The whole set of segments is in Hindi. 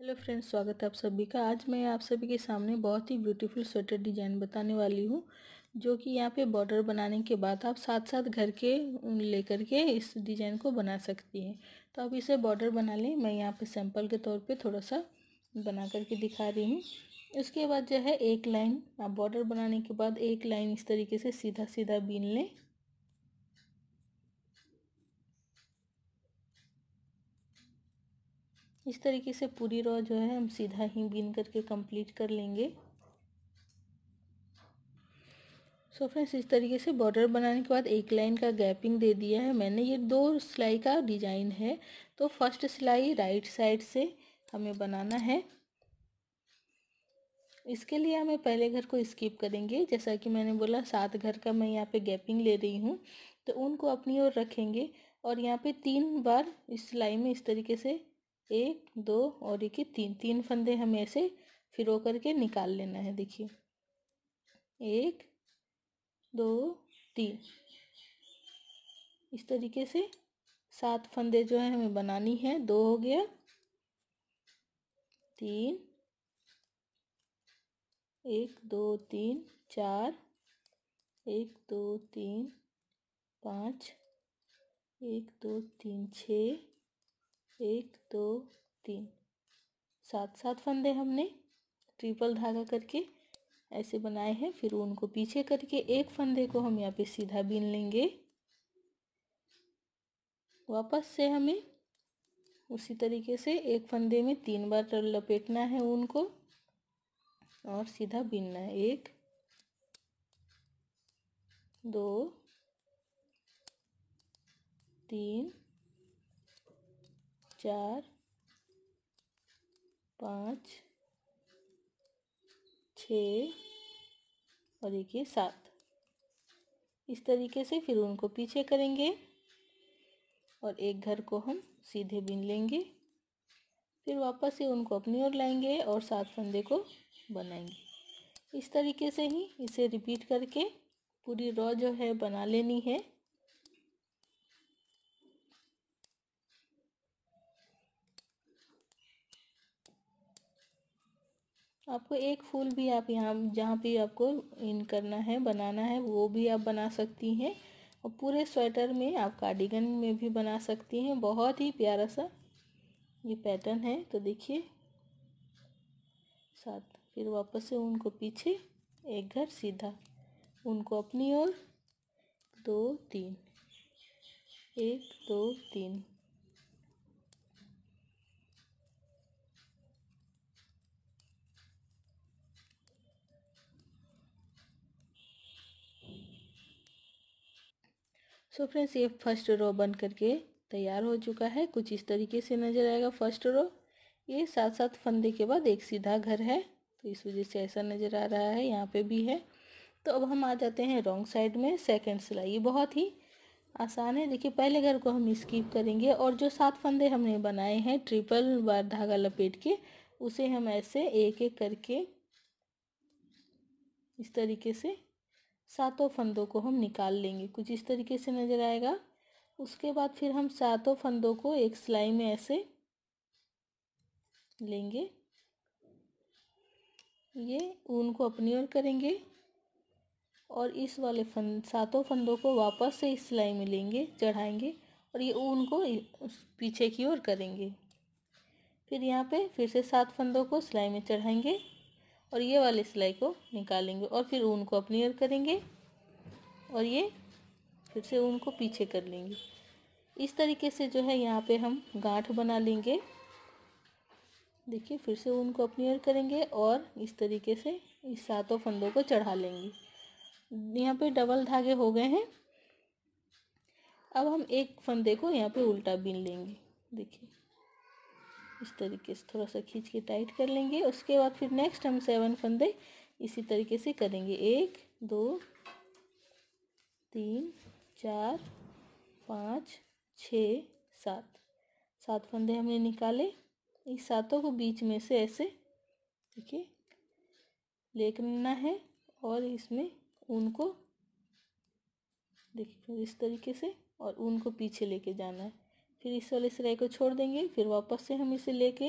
हेलो फ्रेंड्स स्वागत है आप सभी का आज मैं आप सभी के सामने बहुत ही ब्यूटीफुल स्वेटर डिजाइन बताने वाली हूँ जो कि यहाँ पे बॉर्डर बनाने के बाद आप साथ साथ घर के लेकर के इस डिजाइन को बना सकती हैं तो आप इसे बॉर्डर बना लें मैं यहाँ पे सैंपल के तौर पे थोड़ा सा बना करके दिखा रही हूँ उसके बाद जो है एक लाइन आप बॉर्डर बनाने के बाद एक लाइन इस तरीके से सीधा सीधा बीन लें इस तरीके से पूरी रॉ जो है हम सीधा ही बीन करके कंप्लीट कर लेंगे सो so फ्रेंड्स इस तरीके से बॉर्डर बनाने के बाद एक लाइन का गैपिंग दे दिया है मैंने ये दो सिलाई का डिजाइन है तो फर्स्ट सिलाई राइट साइड से हमें बनाना है इसके लिए हमें पहले घर को स्किप करेंगे जैसा कि मैंने बोला सात घर का मैं यहाँ पे गैपिंग ले रही हूँ तो उनको अपनी ओर रखेंगे और यहाँ पे तीन बार इस सिलाई में इस तरीके से एक दो और एक तीन तीन फंदे हमें ऐसे फिरो करके निकाल लेना है देखिए एक दो तीन इस तरीके से सात फंदे जो है हमें बनानी है दो हो गया तीन एक दो तीन चार एक दो तीन पाँच एक दो तीन छः एक दो तीन सात सात फंदे हमने ट्रिपल धागा करके ऐसे बनाए हैं फिर उनको पीछे करके एक फंदे को हम यहाँ पे सीधा बीन लेंगे वापस से हमें उसी तरीके से एक फंदे में तीन बार लपेटना है उनको और सीधा बीनना है एक दो तीन चार पाँच छ और देखिए सात इस तरीके से फिर उनको पीछे करेंगे और एक घर को हम सीधे बिन लेंगे फिर वापस से उनको अपनी ओर लाएंगे और सात फंदे को बनाएंगे इस तरीके से ही इसे रिपीट करके पूरी रॉ जो है बना लेनी है आपको एक फूल भी आप यहाँ जहाँ भी आपको इन करना है बनाना है वो भी आप बना सकती हैं और पूरे स्वेटर में आप कार्डिगन में भी बना सकती हैं बहुत ही प्यारा सा ये पैटर्न है तो देखिए साथ फिर वापस से उनको पीछे एक घर सीधा उनको अपनी ओर दो तीन एक दो तीन सो फ्रेंड्स ये फर्स्ट रो बन करके तैयार हो चुका है कुछ इस तरीके से नज़र आएगा फर्स्ट रो ये साथ साथ फंदे के बाद एक सीधा घर है तो इस वजह से ऐसा नज़र आ रहा है यहाँ पे भी है तो अब हम आ जाते हैं रॉन्ग साइड में सेकंड सिलाई ये बहुत ही आसान है देखिए पहले घर को हम स्किप करेंगे और जो सात फंदे हमने बनाए हैं ट्रिपल बार धागा लपेट के उसे हम ऐसे एक एक करके इस तरीके से सातों फंदों को हम निकाल लेंगे कुछ इस तरीके से नज़र आएगा उसके बाद फिर हम सातों फंदों को एक सिलाई में ऐसे लेंगे ये ऊन को अपनी ओर करेंगे और इस वाले फंद सातों फंदों को वापस से इस सिलाई में लेंगे चढ़ाएंगे और ये ऊन को पीछे की ओर करेंगे फिर यहाँ पे फिर से सात फंदों को सिलाई में चढ़ाएंगे और ये वाले सिलाई को निकालेंगे और फिर ऊन को अपनियर करेंगे और ये फिर से ऊन को पीछे कर लेंगे इस तरीके से जो है यहाँ पे हम गांठ बना लेंगे देखिए फिर से ऊन को अपनियर करेंगे और इस तरीके से इस सातों फंदों को चढ़ा लेंगे यहाँ पे डबल धागे हो गए हैं अब हम एक फंदे को यहाँ पे उल्टा बीन लेंगे देखिए इस तरीके से थोड़ा सा खींच के टाइट कर लेंगे उसके बाद फिर नेक्स्ट हम सेवन फंदे इसी तरीके से करेंगे एक दो तीन चार पाँच छ सात सात फंदे हमने निकाले इस सातों को बीच में से ऐसे ठीक है लेना है और इसमें ऊन को देखिए इस तरीके से और ऊन को पीछे लेके जाना है फिर इस वाले सिलाई को छोड़ देंगे फिर वापस से हम इसे लेके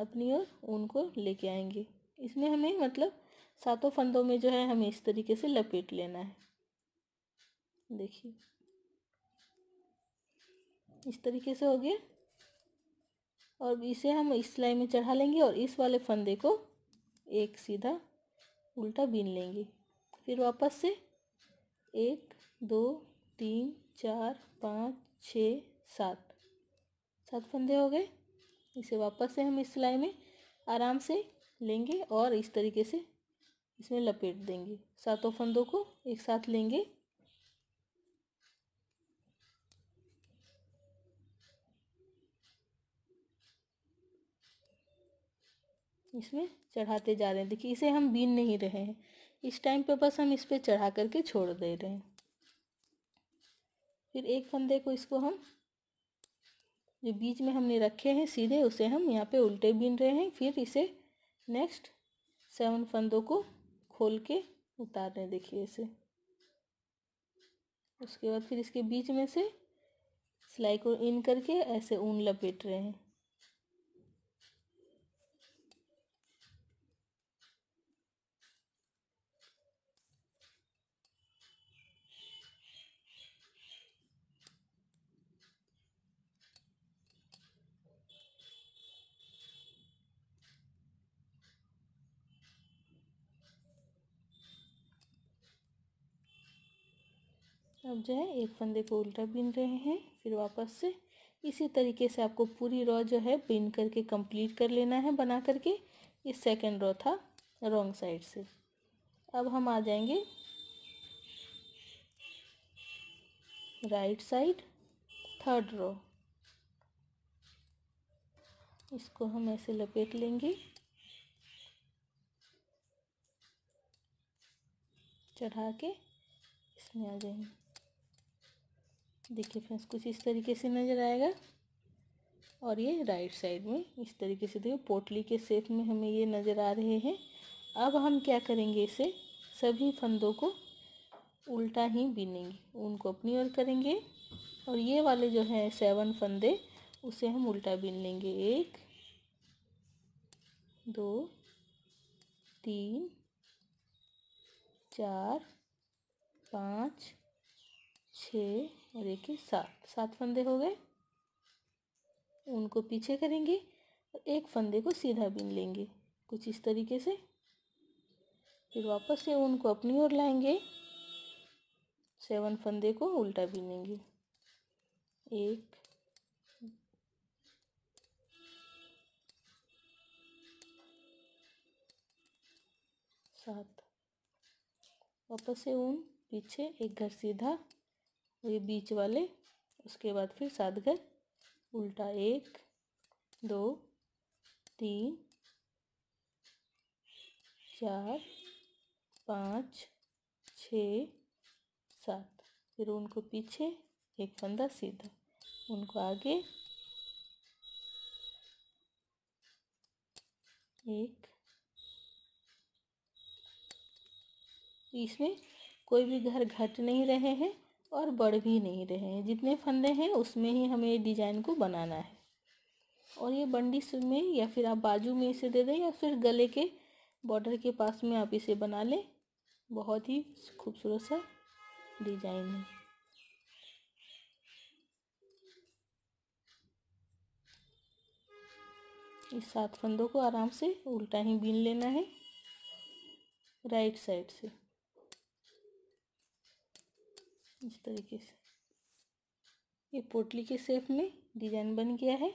अपनी ओर ऊन को लेके आएंगे इसमें हमें मतलब सातों फंदों में जो है हमें इस तरीके से लपेट लेना है देखिए इस तरीके से हो गया और इसे हम इस सिलाई में चढ़ा लेंगे और इस वाले फंदे को एक सीधा उल्टा बीन लेंगे फिर वापस से एक दो तीन चार पाँच छः सात सात फंदे हो गए इसे वापस से हम इस सिलाई में आराम से लेंगे और इस तरीके से इसमें लपेट देंगे सातों फंदों को एक साथ लेंगे इसमें चढ़ाते जा रहे हैं देखिए इसे हम बीन नहीं रहे हैं इस टाइम पे बस हम इस पर चढ़ा करके छोड़ दे रहे हैं फिर एक फंदे को इसको हम जो बीच में हमने रखे हैं सीधे उसे हम यहाँ पे उल्टे बीन रहे हैं फिर इसे नेक्स्ट सेवन फंदों को खोल के उतार रहे हैं देखिए इसे उसके बाद फिर इसके बीच में से सिलाई को इन करके ऐसे ऊन लपेट रहे हैं अब जो है एक फंदे को उल्टा बिन रहे हैं फिर वापस से इसी तरीके से आपको पूरी रॉ जो है बिन करके कंप्लीट कर लेना है बना करके ये सेकेंड रॉ था रॉन्ग साइड से अब हम आ जाएंगे राइट साइड थर्ड रॉ इसको हम ऐसे लपेट लेंगे चढ़ा के इसमें आ जाएंगे देखिए फ्रेंड्स कुछ इस तरीके से नज़र आएगा और ये राइट साइड में इस तरीके से देखिए पोटली के सेप में हमें ये नज़र आ रहे हैं अब हम क्या करेंगे इसे सभी फंदों को उल्टा ही बीनेंगे उनको अपनी ओर करेंगे और ये वाले जो हैं सेवन फंदे उसे हम उल्टा बीन लेंगे एक दो तीन चार पाँच छः और एक ही सात सात फंदे हो गए उनको पीछे करेंगे और एक फंदे को सीधा बीन लेंगे कुछ इस तरीके से फिर वापस से उनको अपनी ओर लाएंगे सेवन फंदे को उल्टा बीनेंगे एक सात वापस से उन पीछे एक घर सीधा ये बीच वाले उसके बाद फिर सात घर उल्टा एक दो तीन चार पाँच छ सात फिर उनको पीछे एक फंदा सीधा उनको आगे एक इसमें कोई भी घर घट नहीं रहे हैं और बढ़ भी नहीं रहे हैं जितने फंदे हैं उसमें ही हमें डिज़ाइन को बनाना है और ये बंडी में या फिर आप बाजू में इसे दे दें या फिर गले के बॉर्डर के पास में आप इसे बना लें बहुत ही खूबसूरत सा डिजाइन है इस सात फंदों को आराम से उल्टा ही बीन लेना है राइट साइड से इस तरीके से ये पोटली के शेप में डिजाइन बन गया है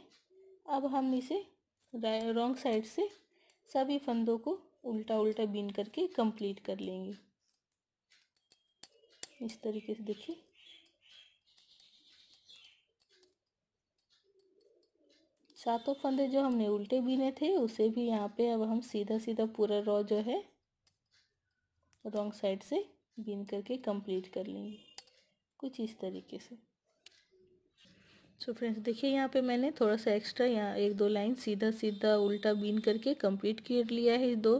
अब हम इसे रॉन्ग साइड से सभी फंदों को उल्टा उल्टा बीन करके कंप्लीट कर लेंगे इस तरीके से देखिए सातों फंदे जो हमने उल्टे बीने थे उसे भी यहाँ पे अब हम सीधा सीधा पूरा रॉ जो है रॉन्ग साइड से बीन करके कंप्लीट कर लेंगे कुछ इस तरीके से सो फ्रेंड्स देखिए यहाँ पे मैंने थोड़ा सा एक्स्ट्रा यहाँ एक दो लाइन सीधा सीधा उल्टा बीन करके कंप्लीट कर लिया है दो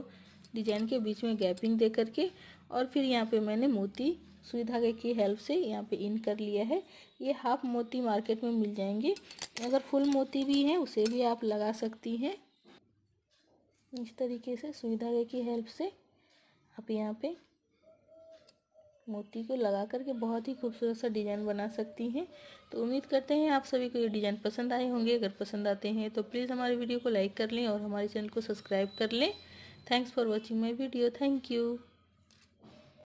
डिजाइन के बीच में गैपिंग दे करके और फिर यहाँ पे मैंने मोती सुई धागे की हेल्प से यहाँ पे इन कर लिया है ये हाफ मोती मार्केट में मिल जाएंगे अगर फुल मोती भी हैं उसे भी आप लगा सकती हैं इस तरीके से सुई धागे की हेल्प से आप यहाँ पर मोती को लगा करके बहुत ही खूबसूरत सा डिज़ाइन बना सकती हैं तो उम्मीद करते हैं आप सभी को ये डिज़ाइन पसंद आए होंगे अगर पसंद आते हैं तो प्लीज़ हमारे वीडियो को लाइक कर लें और हमारे चैनल को सब्सक्राइब कर लें thanks for watching my video thank you